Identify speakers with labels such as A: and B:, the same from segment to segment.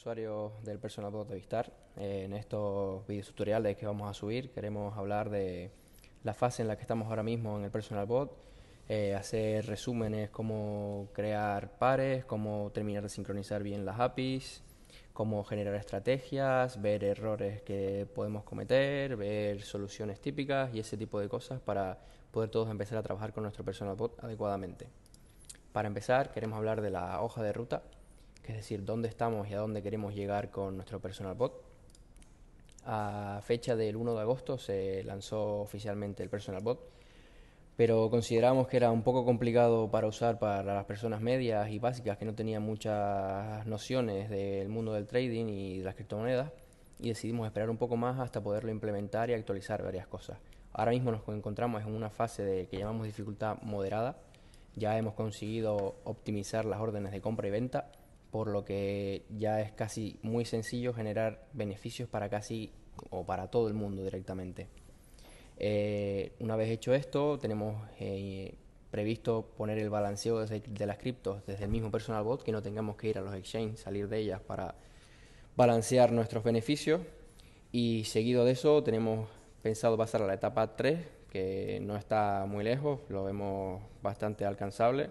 A: usuarios del personal bot de Vistar. Eh, en estos videos tutoriales que vamos a subir queremos hablar de la fase en la que estamos ahora mismo en el personal bot, eh, hacer resúmenes, cómo crear pares, cómo terminar de sincronizar bien las APIs, cómo generar estrategias, ver errores que podemos cometer, ver soluciones típicas y ese tipo de cosas para poder todos empezar a trabajar con nuestro personal bot adecuadamente. Para empezar, queremos hablar de la hoja de ruta es decir, dónde estamos y a dónde queremos llegar con nuestro personal bot. A fecha del 1 de agosto se lanzó oficialmente el personal bot, pero consideramos que era un poco complicado para usar para las personas medias y básicas que no tenían muchas nociones del mundo del trading y de las criptomonedas y decidimos esperar un poco más hasta poderlo implementar y actualizar varias cosas. Ahora mismo nos encontramos en una fase de que llamamos dificultad moderada. Ya hemos conseguido optimizar las órdenes de compra y venta por lo que ya es casi muy sencillo generar beneficios para casi o para todo el mundo directamente. Eh, una vez hecho esto, tenemos eh, previsto poner el balanceo de, de, las criptos desde el mismo personal bot, que no tengamos que ir a los exchanges, salir de ellas para balancear nuestros beneficios. Y seguido de eso, tenemos pensado pasar a la etapa 3, que no está muy lejos, lo vemos bastante alcanzable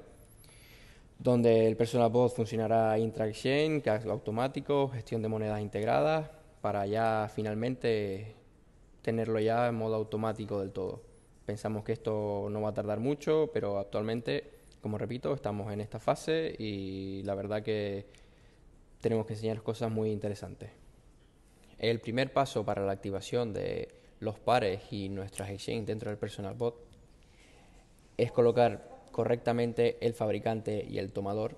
A: donde el personal bot funcionará intra-exchange, cash automático, gestión de monedas integradas, para ya finalmente tenerlo ya en modo automático del todo. Pensamos que esto no va a tardar mucho, pero actualmente, como repito, estamos en esta fase y la verdad que tenemos que enseñar cosas muy interesantes. El primer paso para la activación de los pares y nuestras exchanges dentro del personal bot es colocar correctamente el fabricante y el tomador,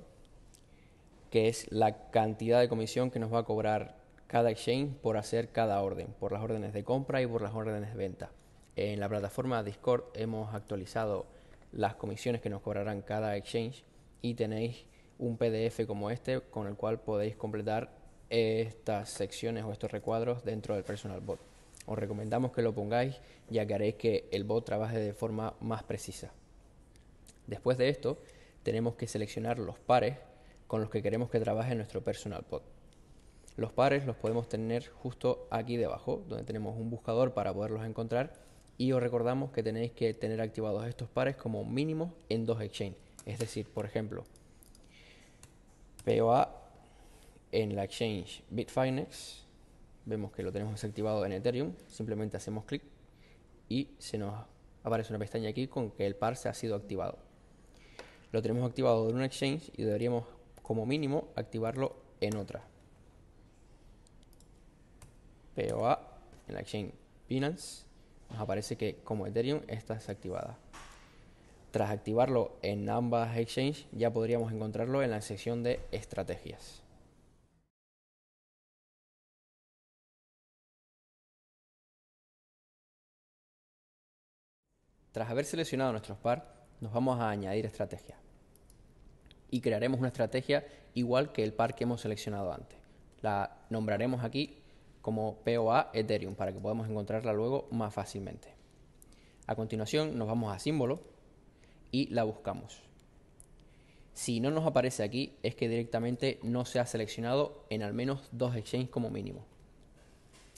A: que es la cantidad de comisión que nos va a cobrar cada exchange por hacer cada orden, por las órdenes de compra y por las órdenes de venta. En la plataforma Discord hemos actualizado las comisiones que nos cobrarán cada exchange y tenéis un PDF como este con el cual podéis completar estas secciones o estos recuadros dentro del personal bot. Os recomendamos que lo pongáis ya que haréis que el bot trabaje de forma más precisa. Después de esto, tenemos que seleccionar los pares con los que queremos que trabaje nuestro personal pod. Los pares los podemos tener justo aquí debajo, donde tenemos un buscador para poderlos encontrar y os recordamos que tenéis que tener activados estos pares como mínimo en dos exchanges. Es decir, por ejemplo, POA en la exchange Bitfinex, vemos que lo tenemos activado en Ethereum, simplemente hacemos clic y se nos aparece una pestaña aquí con que el par se ha sido activado lo tenemos activado en un exchange y deberíamos como mínimo activarlo en otra. POA en la exchange Binance nos aparece que como Ethereum está desactivada. Tras activarlo en ambas exchanges ya podríamos encontrarlo en la sección de estrategias. Tras haber seleccionado nuestros par, nos vamos a añadir estrategia. Y crearemos una estrategia igual que el par que hemos seleccionado antes. La nombraremos aquí como POA Ethereum para que podamos encontrarla luego más fácilmente. A continuación nos vamos a símbolo y la buscamos. Si no nos aparece aquí es que directamente no se ha seleccionado en al menos dos exchanges como mínimo.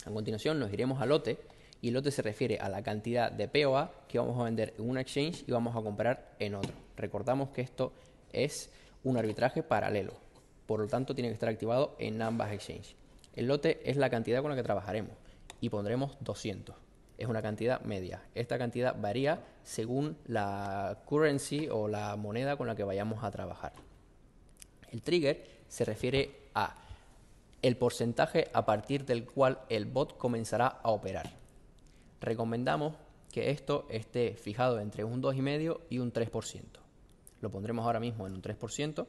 A: A continuación nos iremos a lote y el lote se refiere a la cantidad de POA que vamos a vender en un exchange y vamos a comprar en otro. Recordamos que esto es un arbitraje paralelo, por lo tanto tiene que estar activado en ambas exchanges. El lote es la cantidad con la que trabajaremos y pondremos 200. Es una cantidad media. Esta cantidad varía según la currency o la moneda con la que vayamos a trabajar. El trigger se refiere a el porcentaje a partir del cual el bot comenzará a operar recomendamos que esto esté fijado entre un 2,5 y un 3%. Lo pondremos ahora mismo en un 3%.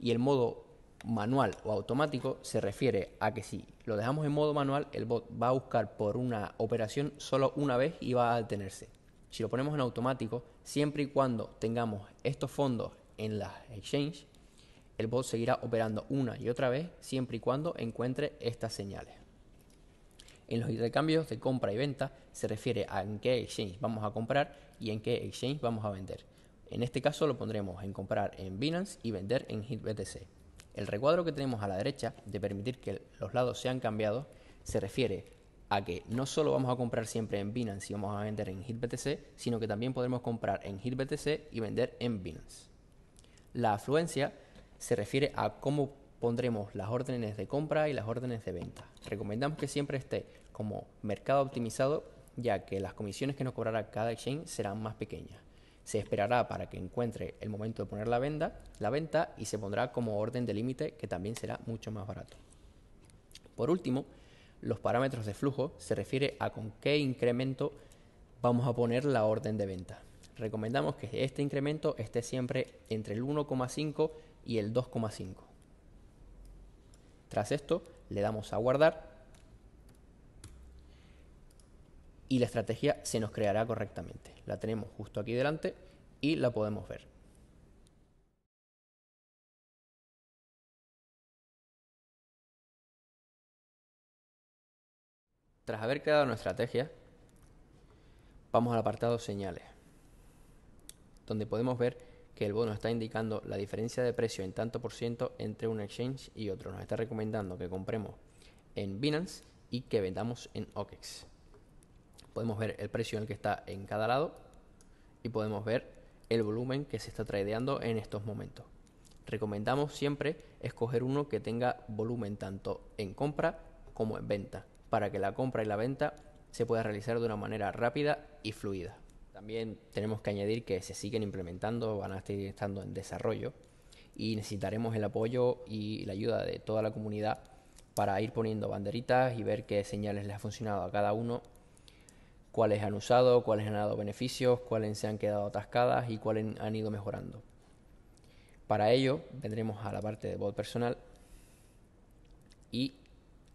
A: Y el modo manual o automático se refiere a que si lo dejamos en modo manual, el bot va a buscar por una operación solo una vez y va a detenerse. Si lo ponemos en automático, siempre y cuando tengamos estos fondos en la exchange, el bot seguirá operando una y otra vez siempre y cuando encuentre estas señales. En los intercambios de compra y venta se refiere a en qué exchange vamos a comprar y en qué exchange vamos a vender. En este caso lo pondremos en comprar en Binance y vender en HitBTC. El recuadro que tenemos a la derecha de permitir que los lados sean cambiados se refiere a que no solo vamos a comprar siempre en Binance y vamos a vender en HitBTC, sino que también podremos comprar en HitBTC y vender en Binance. La afluencia se refiere a cómo pondremos las órdenes de compra y las órdenes de venta. Recomendamos que siempre esté como mercado optimizado, ya que las comisiones que nos cobrará cada exchange serán más pequeñas. Se esperará para que encuentre el momento de poner la venta, la venta y se pondrá como orden de límite que también será mucho más barato. Por último, los parámetros de flujo se refiere a con qué incremento vamos a poner la orden de venta. Recomendamos que este incremento esté siempre entre el 1,5 y el 2,5. Tras esto, le damos a guardar y la estrategia se nos creará correctamente. La tenemos justo aquí delante y la podemos ver. Tras haber creado nuestra estrategia, vamos al apartado señales, donde podemos ver el bono está indicando la diferencia de precio en tanto por ciento entre un exchange y otro. Nos está recomendando que compremos en Binance y que vendamos en OKEX. Podemos ver el precio en el que está en cada lado y podemos ver el volumen que se está tradeando en estos momentos. Recomendamos siempre escoger uno que tenga volumen tanto en compra como en venta, para que la compra y la venta se pueda realizar de una manera rápida y fluida. También tenemos que añadir que se siguen implementando, van a seguir estando en desarrollo y necesitaremos el apoyo y la ayuda de toda la comunidad para ir poniendo banderitas y ver qué señales les ha funcionado a cada uno, cuáles han usado, cuáles han dado beneficios, cuáles se han quedado atascadas y cuáles han ido mejorando. Para ello vendremos a la parte de bot personal y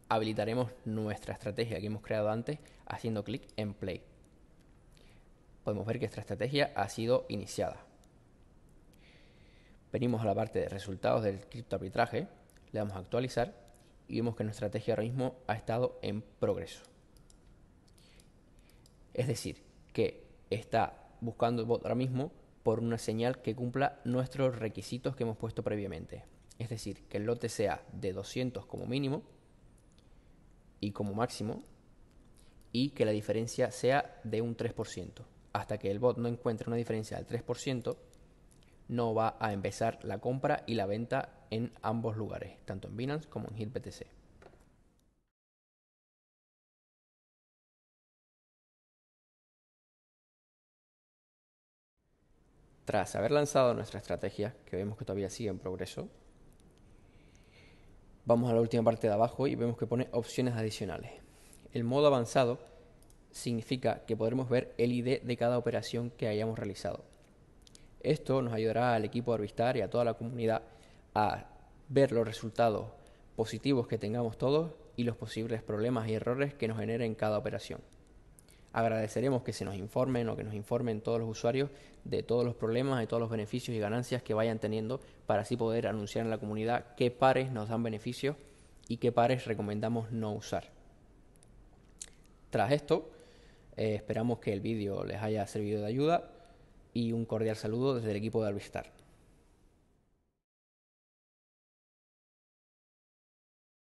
A: habilitaremos nuestra estrategia que hemos creado antes haciendo clic en play podemos ver que esta estrategia ha sido iniciada. Venimos a la parte de resultados del criptoarbitraje, le damos a actualizar y vemos que nuestra estrategia ahora mismo ha estado en progreso. Es decir, que está buscando ahora mismo por una señal que cumpla nuestros requisitos que hemos puesto previamente. Es decir, que el lote sea de 200 como mínimo y como máximo y que la diferencia sea de un 3% hasta que el bot no encuentre una diferencia del 3%, no va a empezar la compra y la venta en ambos lugares, tanto en Binance como en HitBTC. Tras haber lanzado nuestra estrategia, que vemos que todavía sigue en progreso, vamos a la última parte de abajo y vemos que pone opciones adicionales. El modo avanzado significa que podremos ver el ID de cada operación que hayamos realizado. Esto nos ayudará al equipo de Arvistar y a toda la comunidad a ver los resultados positivos que tengamos todos y los posibles problemas y errores que nos generen cada operación. Agradeceremos que se nos informen o que nos informen todos los usuarios de todos los problemas, de todos los beneficios y ganancias que vayan teniendo para así poder anunciar en la comunidad qué pares nos dan beneficios y qué pares recomendamos no usar. Tras esto, eh, esperamos que el vídeo les haya servido de ayuda y un cordial saludo desde el equipo de Alvistar.